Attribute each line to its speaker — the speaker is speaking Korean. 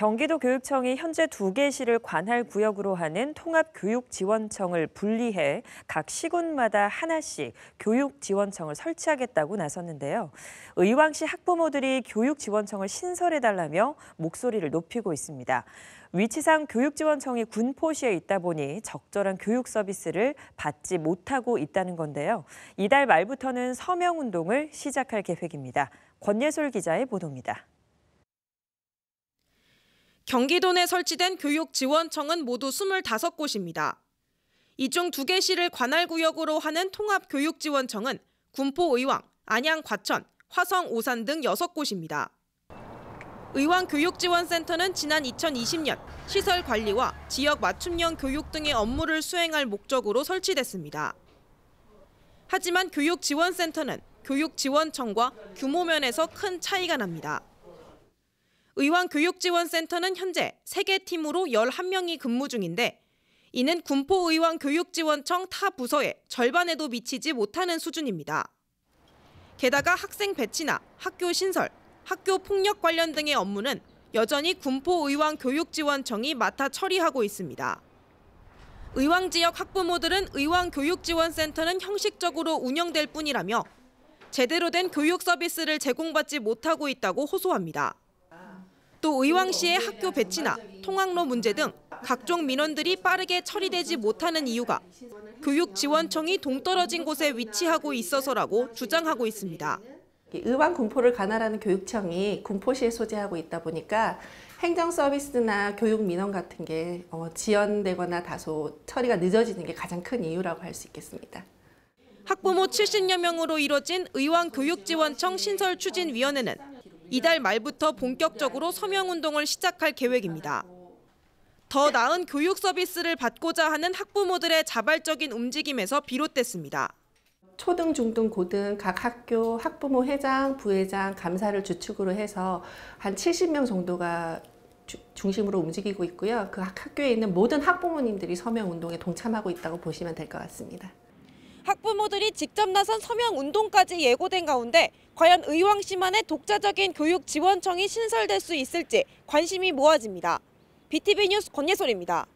Speaker 1: 경기도 교육청이 현재 두 개 시를 관할 구역으로 하는 통합교육지원청을 분리해 각 시군마다 하나씩 교육지원청을 설치하겠다고 나섰는데요. 의왕시 학부모들이 교육지원청을 신설해달라며 목소리를 높이고 있습니다. 위치상 교육지원청이 군포시에 있다 보니 적절한 교육 서비스를 받지 못하고 있다는 건데요. 이달 말부터는 서명운동을 시작할 계획입니다. 권예솔 기자의 보도입니다.
Speaker 2: 경기도 내 설치된 교육지원청은 모두 25곳입니다. 이 중 두 개 시를 관할구역으로 하는 통합교육지원청은 군포의왕, 안양 과천, 화성 오산 등 6곳입니다. 의왕 교육지원센터는 지난 2020년 시설 관리와 지역 맞춤형 교육 등의 업무를 수행할 목적으로 설치됐습니다. 하지만 교육지원센터는 교육지원청과 규모면에서 큰 차이가 납니다. 의왕교육지원센터는 현재 3개 팀으로 11명이 근무 중인데 이는 군포의왕 교육지원청 타 부서의 절반에도 미치지 못하는 수준입니다. 게다가 학생 배치나 학교 신설, 학교 폭력 관련 등의 업무는 여전히 군포의왕 교육지원청이 맡아 처리하고 있습니다. 의왕 지역 학부모들은 의왕 교육지원센터는 형식적으로 운영될 뿐이라며 제대로 된 교육 서비스를 제공받지 못하고 있다고 호소합니다. 또 의왕시의 학교 배치나 통학로 문제 등 각종 민원들이 빠르게 처리되지 못하는 이유가 교육지원청이 동떨어진 곳에 위치하고 있어서라고
Speaker 3: 주장하고 있습니다. 의왕 군포를 관할하는 교육청이 군포시에 소재하고 있다 보니까 행정 서비스나 교육 민원 같은 게 어, 지연되거나 다소 처리가 늦어지는 게 가장 큰 이유라고 할 수 있겠습니다.
Speaker 2: 학부모 70여 명으로 이뤄진 의왕 교육지원청 신설 추진위원회는 이달 말부터 본격적으로 서명운동을 시작할 계획입니다. 더 나은 교육 서비스를 받고자 하는 학부모들의 자발적인 움직임에서 비롯됐습니다.
Speaker 3: 초등, 중등, 고등 각 학교 학부모 회장, 부회장, 감사를 주축으로 해서 한 70명 정도가 중심으로 움직이고 있고요. 그 학교에 있는 모든 학부모님들이 서명 운동에 동참하고 있다고 보시면 될 것 같습니다.
Speaker 2: 학부모들이 직접 나선 서명 운동까지 예고된 가운데 과연 의왕시만의 독자적인 교육 지원청이 신설될 수 있을지 관심이 모아집니다. BTV 뉴스 권예솔입니다.